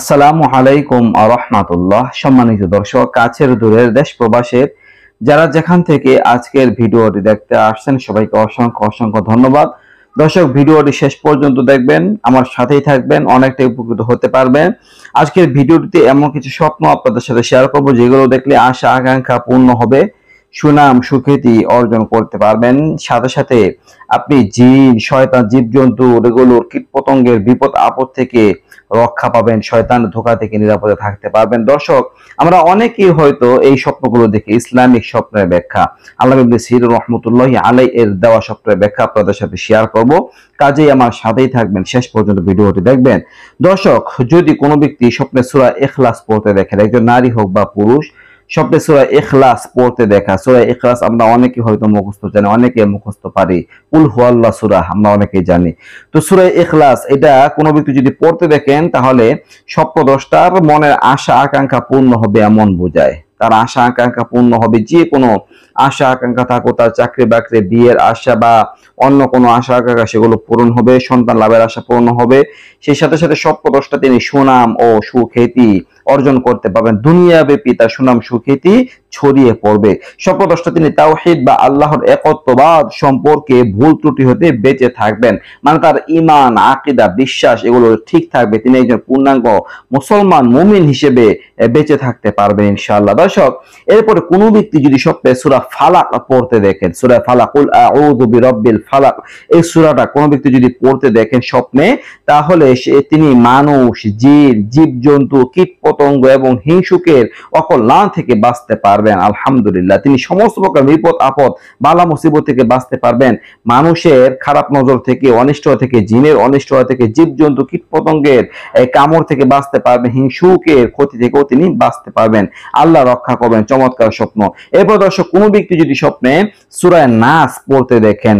আসসালামু আলাইকুম আরহামাতুল্লাহ সম্মানিত দর্শক কাছের দূরের দেশ প্রবাসের যারা যেখান থেকে আজকের ভিডিওটি দেখতে আসছেন সবাইকে অসংখ্য অসংখ্য ধন্যবাদ দর্শক ভিডিওটি শেষ পর্যন্ত দেখবেন আমার সাথেই থাকবেন অনেকটাই উপকৃত হতে পারবেন আজকের ভিডিওটিতে এমন কিছু স্বপ্ন আপনাদের সাথে শেয়ার করবো যেগুলো দেখলে আশা আকাঙ্ক্ষা পূর্ণ হবে সুনাম সুখ্যাতি অর্জন করতে পারবেন সাথে সাথে আপনি জিন শয়তান জীবজন্তু রেগুলোর কীটপতঙ্গের বিপদ আপদ থেকে রক্ষা পাবেন শয়তান ধোকা থেকে নিরাপদে থাকতে পারবেন দর্শক আমরা অনেকেই হয়তো এই স্বপ্নগুলো দেখি ইসলামিক স্বপ্নের ব্যাখ্যা আল্লাহ সির রহমতুল্লাহ আলাই এর দেওয়া স্বপ্নের ব্যাখ্যা আপনাদের সাথে শেয়ার করব কাজেই আমার সাথেই থাকবেন শেষ পর্যন্ত ভিডিওটি দেখবেন দর্শক যদি কোনো ব্যক্তি স্বপ্নে সুরা এখলাস পড়তে দেখেন একজন নারী হোক বা পুরুষ সবচেয়ে সোরা এখলাস পড়তে দেখা সোরা এখলাস আমরা অনেকে হয়তো মুখস্থ জানি অনেকে মুখস্থ পারি উল হুয়াল্লাহ সুরাহ আমরা অনেকেই জানি তো সুরা এখলাস এটা কোনো ব্যক্তি যদি পড়তে দেখেন তাহলে সপ্তদশটার মনের আশা আকাঙ্ক্ষা পূর্ণ হবে এমন বোঝায় তার আশা আকাঙ্ক্ষা পূর্ণ হবে যে কোনো আশা আকাঙ্ক্ষা থাকো তার চাকরি বাকরি বিয়ের আশা বা অন্য কোনো আশা আকাঙ্ক্ষা সেগুলো পূরণ হবে সন্তান লাভের আশা পূর্ণ হবে সেই সাথে সাথে সব প্রদষ্টা তিনি সুনাম ও সুখ্যাতি অর্জন করতে পারবেন ব্যাপী তার সুনাম সুখ্যাতি ছড়িয়ে পড়বে স্বপ্নদ্রষ্টা তিনি তাওহিদ বা আল্লাহর একত্ববাদ সম্পর্কে ভুল ত্রুটি হতে বেঁচে থাকবেন মানে তার ইমান আকিদা বিশ্বাস এগুলো ঠিক থাকবে তিনি একজন পূর্ণাঙ্গ মুসলমান মুমিন হিসেবে বেঁচে থাকতে পারবেন ইনশাআল্লাহ দর্শক এরপরে কোনো ব্যক্তি যদি স্বপ্নে সুরা ফালাক পড়তে দেখেন সুরা ফালাক উল আউযু বিরাব্বিল ফালাক এই সুরাটা কোনো ব্যক্তি যদি পড়তে দেখেন স্বপ্নে তাহলে সে তিনি মানুষ জীব জীবজন্তু কীট পতঙ্গ এবং হিংসুকের অকল্যাণ থেকে বাঁচতে পারবে পারবেন আলহামদুলিল্লাহ তিনি সমস্ত প্রকার বিপদ আপদ বালা মুসিবত থেকে বাঁচতে পারবেন মানুষের খারাপ নজর থেকে অনিষ্ট থেকে জিনের অনিষ্ট থেকে জীবজন্তু কীট পতঙ্গের কামড় থেকে বাঁচতে পারবেন হিংসুকের ক্ষতি থেকেও তিনি বাঁচতে পারবেন আল্লাহ রক্ষা করবেন চমৎকার স্বপ্ন এরপর দর্শক কোনো ব্যক্তি যদি স্বপ্নে সুরায় নাস পড়তে দেখেন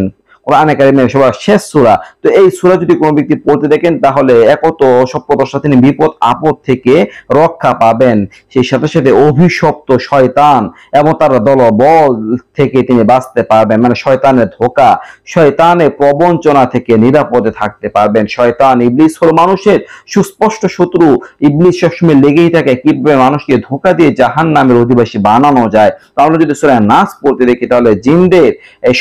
কোরআন একাডেমির সবার শেষ সুরা তো এই সুরা যদি কোনো ব্যক্তি পড়তে দেখেন তাহলে একত সপ্তদশা তিনি বিপদ আপদ থেকে রক্ষা পাবেন সেই সাথে সাথে অভিশপ্ত শয়তান এবং তার দলবল থেকে তিনি বাঁচতে পারবেন মানে শয়তানের ধোকা শয়তানের প্রবঞ্চনা থেকে নিরাপদে থাকতে পারবেন শয়তান ইবলিস হল মানুষের সুস্পষ্ট শত্রু ইবলিশ সবসময় লেগেই থাকে কিভাবে মানুষকে ধোকা দিয়ে জাহান নামের অধিবাসী বানানো যায় তাহলে যদি সুরা নাচ পড়তে দেখি তাহলে জিনদের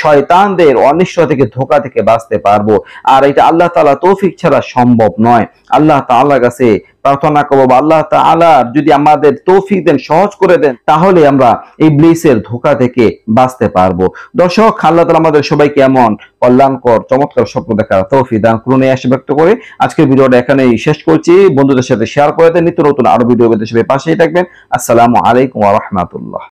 শয়তানদের অনিশ্চয় থেকে ধোকা থেকে বাঁচতে পারবো আর এটা আল্লাহ তালা তৌফিক ছাড়া সম্ভব নয় আল্লাহ তাল্লাহ কাছে প্রার্থনা করবো আল্লাহ তালার যদি আমাদের তৌফিক দেন সহজ করে দেন তাহলে আমরা এই ব্লিসের ধোকা থেকে বাঁচতে পারবো দর্শক আল্লাহ তালা আমাদের সবাইকে এমন কল্যাণকর চমৎকার স্বপ্ন দেখার তৌফি দান করুন আসে ব্যক্ত করে আজকের ভিডিওটা এখানেই শেষ করছি বন্ধুদের সাথে শেয়ার করে দেন নিত্য নতুন আরো ভিডিও পেতে সবাই পাশেই থাকবেন আসসালামু আলাইকুম রাহমাতুল্লাহ